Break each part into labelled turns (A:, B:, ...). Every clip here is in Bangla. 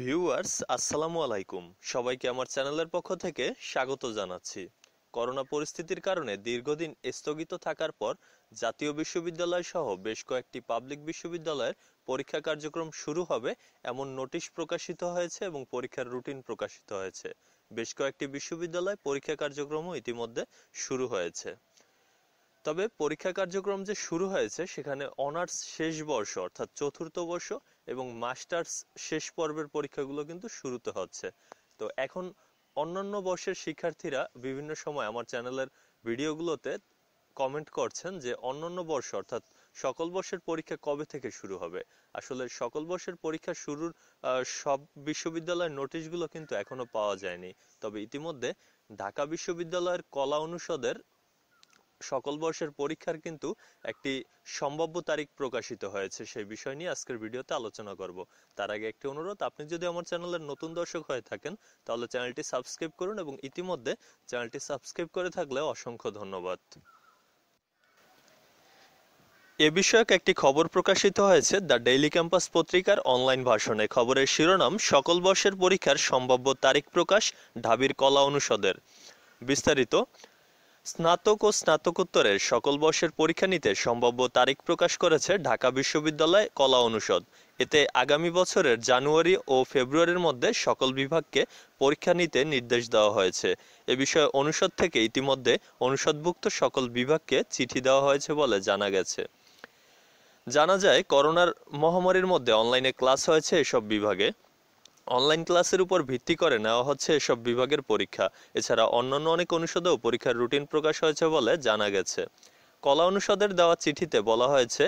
A: ভিউয়ার্স আসসালামু আলাইকুম সবাইকে আমার চ্যানেলের পক্ষ থেকে স্বাগত জানাচ্ছি করোনা পরিস্থিতির কারণে দীর্ঘদিন স্থগিত থাকার পর জাতীয় বিশ্ববিদ্যালয় সহ বেশ কয়েকটি পাবলিক বিশ্ববিদ্যালয়ের পরীক্ষা কার্যক্রম শুরু হবে এমন নোটিশ প্রকাশিত হয়েছে এবং পরীক্ষার রুটিন প্রকাশিত হয়েছে বেশ কয়েকটি বিশ্ববিদ্যালয় পরীক্ষা কার্যক্রমও ইতিমধ্যে শুরু হয়েছে তবে পরীক্ষা কার্যক্রম যে শুরু হয়েছে সেখানে অনার্স শেষ বর্ষ অর্থাৎ চতুর্থ বর্ষ এবং মাস্টার্স শেষ পর্বের পরীক্ষাগুলো কিন্তু শুরুতে হচ্ছে তো এখন অন্যান্য বর্ষের শিক্ষার্থীরা বিভিন্ন সময় আমার চ্যানেলের ভিডিওগুলোতে কমেন্ট করছেন যে অন্যান্য বর্ষ অর্থাৎ সকল বর্ষের পরীক্ষা কবে থেকে শুরু হবে আসলে সকল বর্ষের পরীক্ষা শুরুর সব বিশ্ববিদ্যালয়ের নোটিশগুলো কিন্তু এখনো পাওয়া যায়নি তবে ইতিমধ্যে ঢাকা বিশ্ববিদ্যালয়ের কলা অনুষদের সকল বর্ষের পরীক্ষার কিন্তু একটি সম্ভাব্য তারিখ প্রকাশিত হয়েছে সেই বিষয় নিয়ে আজকের ভিডিওতে আলোচনা করব তার আগে একটি অনুরোধ আপনি যদি আমার চ্যানেলের নতুন দর্শক হয়ে থাকেন তাহলে চ্যানেলটি সাবস্ক্রাইব করুন এবং ইতিমধ্যে চ্যানেলটি সাবস্ক্রাইব করে থাকলে অসংখ্য ধন্যবাদ এ বিষয়ক একটি খবর প্রকাশিত হয়েছে দ্য ডেইলি ক্যাম্পাস পত্রিকার অনলাইন ভাষণে খবরের শিরোনাম সকল বর্ষের পরীক্ষার সম্ভাব্য তারিখ প্রকাশ ঢাবির কলা অনুষদের বিস্তারিত স্নাতক ও স্নাতকোত্তরের সকল বর্ষের পরীক্ষা নিতে সম্ভাব্য তারিখ প্রকাশ করেছে ঢাকা বিশ্ববিদ্যালয় কলা অনুষদ এতে আগামী বছরের জানুয়ারি ও ফেব্রুয়ারির মধ্যে সকল বিভাগকে পরীক্ষা নিতে নির্দেশ দেওয়া হয়েছে এ বিষয়ে অনুষদ থেকে ইতিমধ্যে অনুষদভুক্ত সকল বিভাগকে চিঠি দেওয়া হয়েছে বলে জানা গেছে জানা যায় করোনার মহামারীর মধ্যে অনলাইনে ক্লাস হয়েছে এসব বিভাগে অনলাইন ক্লাসের উপর ভিত্তি করে নেওয়া হচ্ছে এসব বিভাগের পরীক্ষা এছাড়া অন্যান্য অনেক অনুষদেও পরীক্ষার রুটিন প্রকাশ হয়েছে বলে জানা গেছে কলা অনুষদের দেওয়া চিঠিতে বলা হয়েছে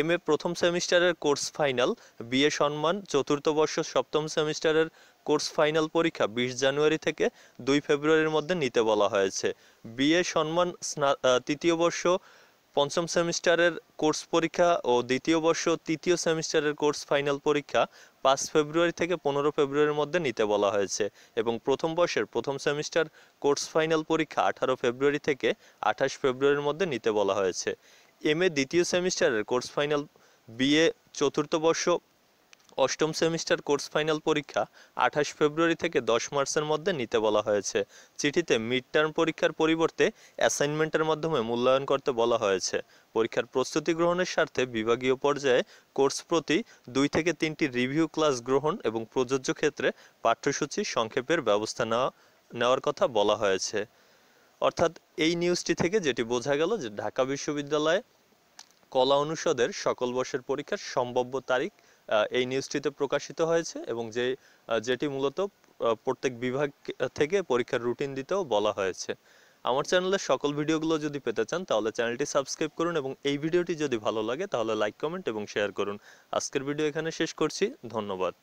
A: এম এ প্রথম সেমিস্টারের কোর্স ফাইনাল বিএ সম্মান চতুর্থ বর্ষ সপ্তম সেমিস্টারের কোর্স ফাইনাল পরীক্ষা বিশ জানুয়ারি থেকে দুই ফেব্রুয়ারির মধ্যে নিতে বলা হয়েছে বিএ সম্মান তৃতীয় বর্ষ পঞ্চম সেমিস্টারের কোর্স পরীক্ষা ও দ্বিতীয় বর্ষ তৃতীয় সেমিস্টারের কোর্স ফাইনাল পরীক্ষা পাঁচ ফেব্রুয়ারি থেকে পনেরো ফেব্রুয়ারির মধ্যে নিতে বলা হয়েছে এবং প্রথম বর্ষের প্রথম সেমিস্টার কোর্স ফাইনাল পরীক্ষা আঠারো ফেব্রুয়ারি থেকে আঠাশ ফেব্রুয়ারির মধ্যে নিতে বলা হয়েছে এম এ দ্বিতীয় সেমিস্টারের কোর্স ফাইনাল বিএ চতুর্থ বর্ষ অষ্টম সেমিস্টার কোর্স ফাইনাল পরীক্ষা আঠাশ ফেব্রুয়ারি থেকে দশ মার্চের মধ্যে নিতে বলা হয়েছে চিঠিতে মিড টার্ম পরীক্ষার পরিবর্তে অ্যাসাইনমেন্টের মাধ্যমে মূল্যায়ন করতে বলা হয়েছে পরীক্ষার প্রস্তুতি গ্রহণের স্বার্থে বিভাগীয় পর্যায়ে কোর্স প্রতি দুই থেকে তিনটি রিভিউ ক্লাস গ্রহণ এবং প্রযোজ্য ক্ষেত্রে পাঠ্যসূচি সংক্ষেপের ব্যবস্থা নেওয়া নেওয়ার কথা বলা হয়েছে অর্থাৎ এই নিউজটি থেকে যেটি বোঝা গেল যে ঢাকা বিশ্ববিদ্যালয়ে কলা অনুষদের সকল বর্ষের পরীক্ষার সম্ভাব্য তারিখ এই নিউজটিতে প্রকাশিত হয়েছে এবং যে যেটি মূলত প্রত্যেক বিভাগ থেকে পরীক্ষার রুটিন দিতেও বলা হয়েছে আমার চ্যানেলের সকল ভিডিওগুলো যদি পেতে চান তাহলে চ্যানেলটি সাবস্ক্রাইব করুন এবং এই ভিডিওটি যদি ভালো লাগে তাহলে লাইক কমেন্ট এবং শেয়ার করুন আজকের ভিডিও এখানে শেষ করছি ধন্যবাদ